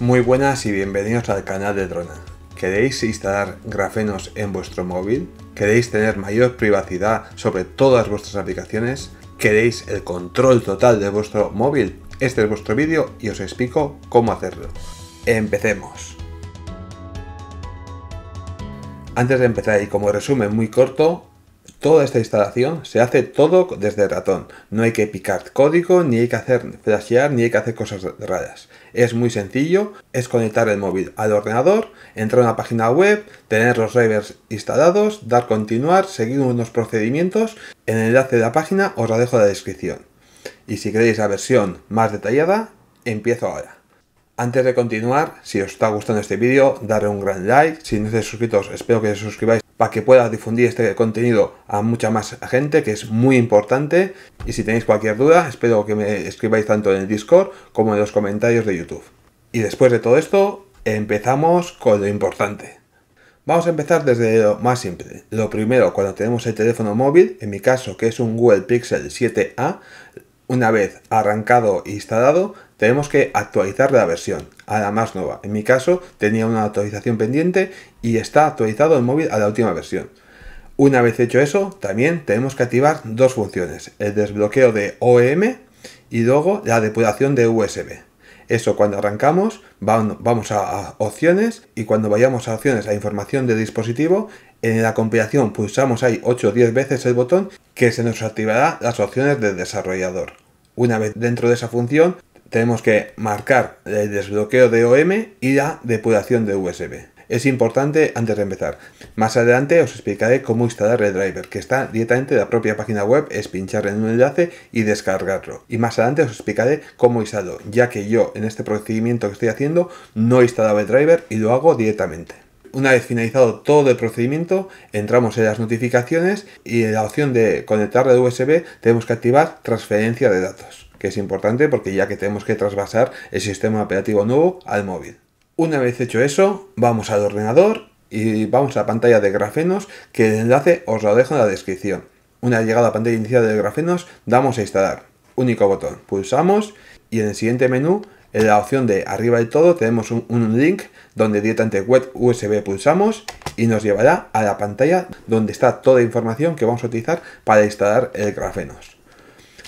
Muy buenas y bienvenidos al canal de Drona. ¿Queréis instalar grafenos en vuestro móvil? ¿Queréis tener mayor privacidad sobre todas vuestras aplicaciones? ¿Queréis el control total de vuestro móvil? Este es vuestro vídeo y os explico cómo hacerlo. ¡Empecemos! Antes de empezar y como resumen muy corto, toda esta instalación se hace todo desde el ratón. No hay que picar código, ni hay que hacer flashear, ni hay que hacer cosas raras. Es muy sencillo, es conectar el móvil al ordenador, entrar a una página web, tener los drivers instalados, dar continuar, seguir unos procedimientos. En el enlace de la página os la dejo en la descripción. Y si queréis la versión más detallada, empiezo ahora. Antes de continuar, si os está gustando este vídeo, daré un gran like. Si no estáis suscritos, espero que os suscribáis para que pueda difundir este contenido a mucha más gente, que es muy importante. Y si tenéis cualquier duda, espero que me escribáis tanto en el Discord como en los comentarios de YouTube. Y después de todo esto, empezamos con lo importante. Vamos a empezar desde lo más simple. Lo primero, cuando tenemos el teléfono móvil, en mi caso que es un Google Pixel 7a, una vez arrancado e instalado, tenemos que actualizar la versión a la más nueva. En mi caso tenía una actualización pendiente y está actualizado el móvil a la última versión. Una vez hecho eso, también tenemos que activar dos funciones, el desbloqueo de OEM y luego la depuración de USB. Eso cuando arrancamos vamos a opciones y cuando vayamos a opciones a información de dispositivo, en la compilación pulsamos ahí 8 o 10 veces el botón que se nos activará las opciones del desarrollador. Una vez dentro de esa función tenemos que marcar el desbloqueo de OM y la depuración de USB. Es importante antes de empezar. Más adelante os explicaré cómo instalar el driver, que está directamente en la propia página web, es pinchar en un enlace y descargarlo. Y más adelante os explicaré cómo instalarlo, ya que yo en este procedimiento que estoy haciendo no he instalado el driver y lo hago directamente una vez finalizado todo el procedimiento, entramos en las notificaciones y en la opción de conectar el USB tenemos que activar transferencia de datos que es importante porque ya que tenemos que trasvasar el sistema operativo nuevo al móvil. Una vez hecho eso, vamos al ordenador y vamos a la pantalla de grafenos, que el enlace os lo dejo en la descripción. Una llegada a la pantalla inicial de grafenos, damos a instalar. Único botón, pulsamos y en el siguiente menú, en la opción de arriba de todo, tenemos un, un link donde directamente web USB pulsamos y nos llevará a la pantalla donde está toda la información que vamos a utilizar para instalar el grafenos.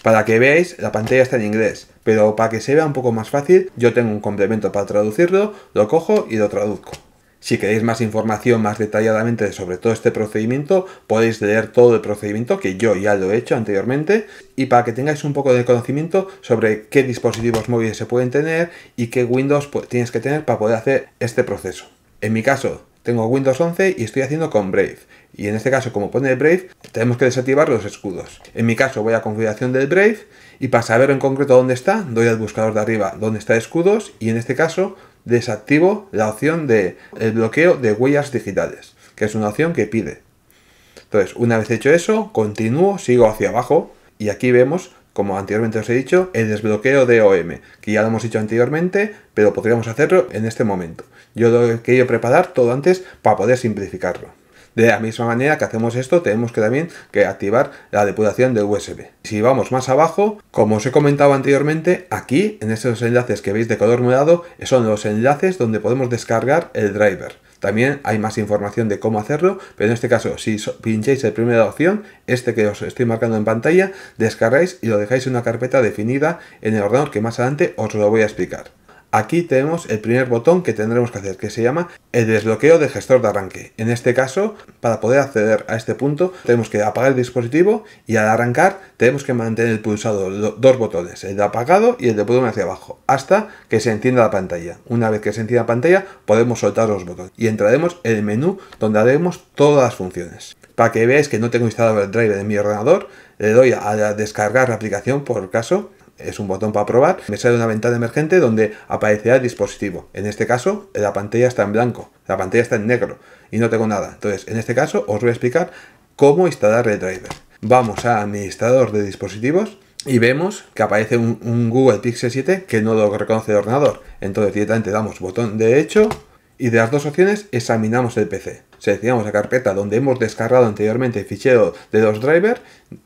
Para que veáis, la pantalla está en inglés, pero para que se vea un poco más fácil, yo tengo un complemento para traducirlo, lo cojo y lo traduzco. Si queréis más información más detalladamente sobre todo este procedimiento, podéis leer todo el procedimiento que yo ya lo he hecho anteriormente y para que tengáis un poco de conocimiento sobre qué dispositivos móviles se pueden tener y qué Windows tienes que tener para poder hacer este proceso. En mi caso, tengo Windows 11 y estoy haciendo con Brave y en este caso, como pone el Brave, tenemos que desactivar los escudos. En mi caso voy a configuración del Brave y para saber en concreto dónde está, doy al buscador de arriba dónde está escudos y en este caso desactivo la opción de el bloqueo de huellas digitales, que es una opción que pide. Entonces, una vez hecho eso, continúo, sigo hacia abajo y aquí vemos como anteriormente os he dicho, el desbloqueo de OM, que ya lo hemos hecho anteriormente, pero podríamos hacerlo en este momento. Yo lo he querido preparar todo antes para poder simplificarlo. De la misma manera que hacemos esto, tenemos que también que activar la depuración de USB. Si vamos más abajo, como os he comentado anteriormente, aquí en estos enlaces que veis de color morado son los enlaces donde podemos descargar el driver. También hay más información de cómo hacerlo, pero en este caso, si pincháis la primera opción, este que os estoy marcando en pantalla, descargáis y lo dejáis en una carpeta definida en el ordenador que más adelante os lo voy a explicar. Aquí tenemos el primer botón que tendremos que hacer, que se llama el desbloqueo de gestor de arranque. En este caso, para poder acceder a este punto, tenemos que apagar el dispositivo y al arrancar tenemos que mantener pulsado dos botones, el de apagado y el de volumen hacia abajo, hasta que se encienda la pantalla. Una vez que se encienda la pantalla, podemos soltar los botones y entraremos en el menú donde haremos todas las funciones. Para que veáis que no tengo instalado el driver de mi ordenador, le doy a descargar la aplicación por caso es un botón para probar, me sale una ventana emergente donde aparecerá el dispositivo. En este caso, la pantalla está en blanco, la pantalla está en negro y no tengo nada. Entonces, en este caso, os voy a explicar cómo instalar el driver. Vamos a administrador de dispositivos y vemos que aparece un, Google Pixel 7 que no lo reconoce el ordenador. Entonces, directamente damos botón derecho y de las dos opciones examinamos el PC. Seleccionamos la carpeta donde hemos descargado anteriormente el fichero de los drivers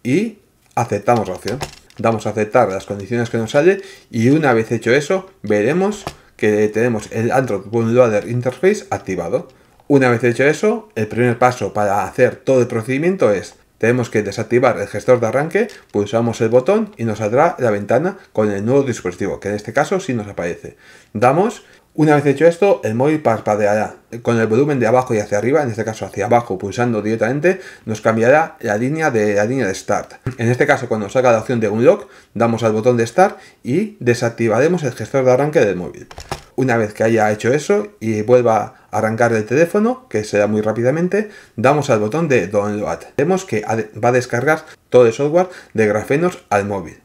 y aceptamos la opción damos a aceptar las condiciones que nos sale y una vez hecho eso veremos que tenemos el Android Bootloader Interface activado. Una vez hecho eso, el primer paso para hacer todo el procedimiento es tenemos que desactivar el gestor de arranque, pulsamos el botón y nos saldrá la ventana con el nuevo dispositivo, que en este caso sí nos aparece. Damos una vez hecho esto, el móvil parpadeará. Con el volumen de abajo y hacia arriba, en este caso hacia abajo, pulsando directamente, nos cambiará la línea de la línea de Start. En este caso, cuando salga la opción de Unlock, damos al botón de Start y desactivaremos el gestor de arranque del móvil. Una vez que haya hecho eso y vuelva a arrancar el teléfono, que será muy rápidamente, damos al botón de Download. Vemos que va a descargar todo el software de Grafenos al móvil.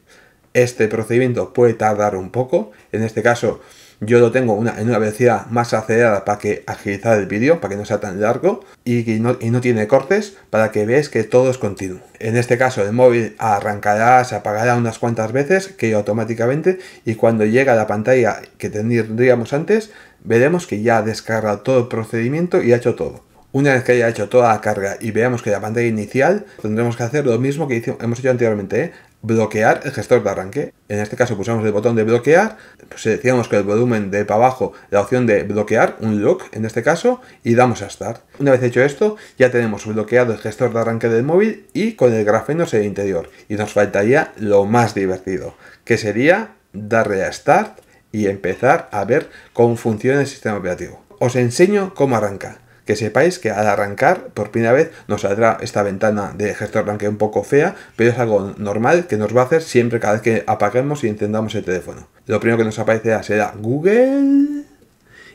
Este procedimiento puede tardar un poco, en este caso yo lo tengo una, en una velocidad más acelerada para que agilizar el vídeo, para que no sea tan largo y, que no, y no tiene cortes para que veáis que todo es continuo. En este caso el móvil arrancará, se apagará unas cuantas veces que automáticamente y cuando llega a la pantalla que tendríamos antes veremos que ya ha descargado todo el procedimiento y ha hecho todo. Una vez que haya hecho toda la carga y veamos que la pantalla inicial, tendremos que hacer lo mismo que hemos hecho anteriormente, ¿eh? bloquear el gestor de arranque. En este caso pulsamos el botón de bloquear, pues seleccionamos que el volumen de para abajo, la opción de bloquear, un lock en este caso, y damos a Start. Una vez hecho esto, ya tenemos bloqueado el gestor de arranque del móvil y con el grafeno el interior. Y nos faltaría lo más divertido, que sería darle a Start y empezar a ver cómo funciona el sistema operativo. Os enseño cómo arranca que sepáis que al arrancar, por primera vez, nos saldrá esta ventana de gestor arranque un poco fea, pero es algo normal que nos va a hacer siempre cada vez que apaguemos y encendamos el teléfono. Lo primero que nos aparecerá será Google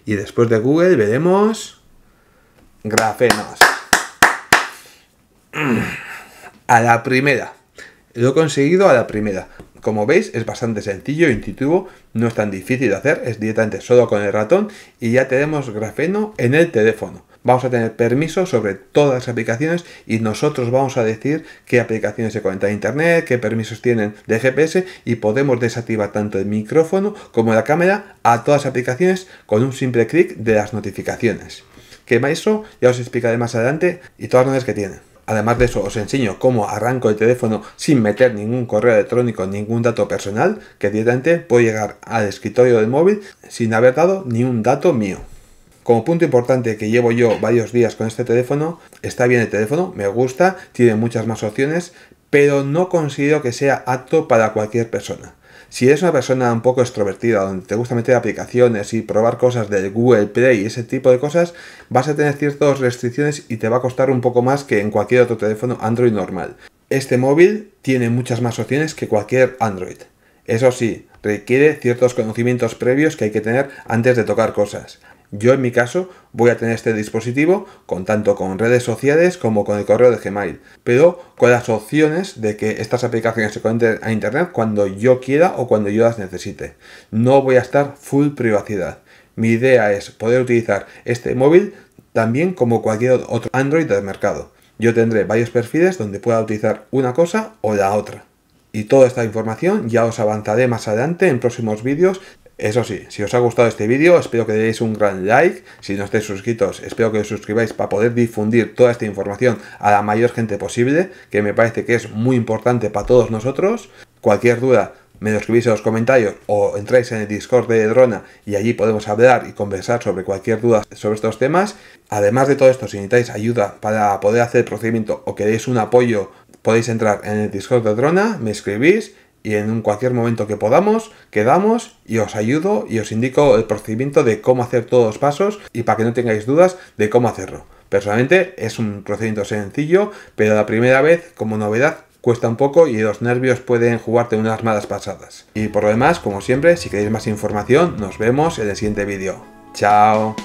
y después de Google veremos grafenos. A la primera. Lo he conseguido a la primera. Como veis es bastante sencillo, intuitivo, no es tan difícil de hacer, es directamente solo con el ratón y ya tenemos grafeno en el teléfono vamos a tener permiso sobre todas las aplicaciones y nosotros vamos a decir qué aplicaciones se conectan a internet, qué permisos tienen de GPS y podemos desactivar tanto el micrófono como la cámara a todas las aplicaciones con un simple clic de las notificaciones. Que eso ya os explicaré más adelante y todas las novedades que tienen. Además de eso, os enseño cómo arranco el teléfono sin meter ningún correo electrónico, ningún dato personal, que directamente puedo llegar al escritorio del móvil sin haber dado ni un dato mío. Como punto importante que llevo yo varios días con este teléfono, está bien el teléfono, me gusta, tiene muchas más opciones, pero no considero que sea apto para cualquier persona. Si eres una persona un poco extrovertida, donde te gusta meter aplicaciones y probar cosas del Google Play y ese tipo de cosas, vas a tener ciertas restricciones y te va a costar un poco más que en cualquier otro teléfono Android normal. Este móvil tiene muchas más opciones que cualquier Android. Eso sí, requiere ciertos conocimientos previos que hay que tener antes de tocar cosas. Yo en mi caso voy a tener este dispositivo con tanto con redes sociales como con el correo de Gmail, pero con las opciones de que estas aplicaciones se conecten a Internet cuando yo quiera o cuando yo las necesite. No voy a estar full privacidad. Mi idea es poder utilizar este móvil también como cualquier otro Android del mercado. Yo tendré varios perfiles donde pueda utilizar una cosa o la otra. Y toda esta información ya os avanzaré más adelante en próximos vídeos eso sí, si os ha gustado este vídeo, espero que deis un gran like. Si no estáis suscritos, espero que os suscribáis para poder difundir toda esta información a la mayor gente posible, que me parece que es muy importante para todos nosotros. Cualquier duda, me lo escribís en los comentarios o entráis en el Discord de Drona y allí podemos hablar y conversar sobre cualquier duda sobre estos temas. Además de todo esto, si necesitáis ayuda para poder hacer el procedimiento o queréis un apoyo, podéis entrar en el Discord de Drona, me escribís y en cualquier momento que podamos, quedamos y os ayudo y os indico el procedimiento de cómo hacer todos los pasos y para que no tengáis dudas de cómo hacerlo. Personalmente es un procedimiento sencillo, pero la primera vez, como novedad, cuesta un poco y los nervios pueden jugarte unas malas pasadas. Y por lo demás, como siempre, si queréis más información, nos vemos en el siguiente vídeo. ¡Chao!